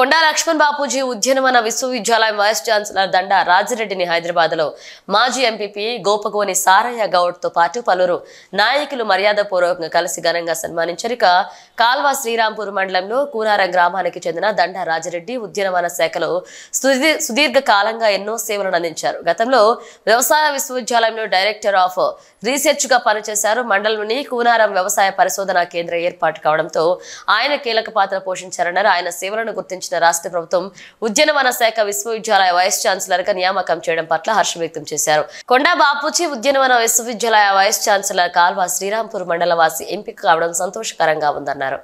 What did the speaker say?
కొండా లక్ష్మణ్ బాపూజీ ఉద్యనమన విశ్వవిద్యాలయం vice chancellor దండ రాజిరెడ్డిని హైదరాబాద్ లో మాజీ ఎంపీపీ గోపగోని సారయ్య గౌడ్ తో పాటు పలువురు నాయకులు మర్యాదపూర్వకంగా కలిసి ఘనంగా సన్మానించారు ఇక కాల్వ శ్రీరాంపూర్ మండలంలో కూనారం గ్రామానికి చెందిన దండ రాజిరెడ్డి ఉద్యనవన శాఖలో సుదీర్ఘ కాలంగా ఎన్నో సేవలను అందించారు గతంలో వ్యవసాయ విశ్వవిద్యాలయంలో డైరెక్టర్ ఆఫ్ రీసెర్చ్ గా పనిచేశారు మండలంలోని కూనారం వ్యవసాయ పరిశోధనా కేంద్రం ఏర్పాటు కావడంతో ఆయన కీలక పాత్ర పోషించారన్నారు ఆయన సేవలను గుర్తించారు ఆమోదించిన రాష్ట్ర ప్రభుత్వం ఉద్యానవన శాఖ విశ్వవిద్యాలయ వైస్ ఛాన్సలర్ గా నియామకం చేయడం పట్ల హర్షం వ్యక్తం చేశారు కొండా బాపూచి ఉద్యానవన విశ్వవిద్యాలయ వైస్ ఛాన్సలర్ కాల్వా శ్రీరాంపూర్ వాసి ఎంపిక కావడం సంతోషకరంగా ఉందన్నారు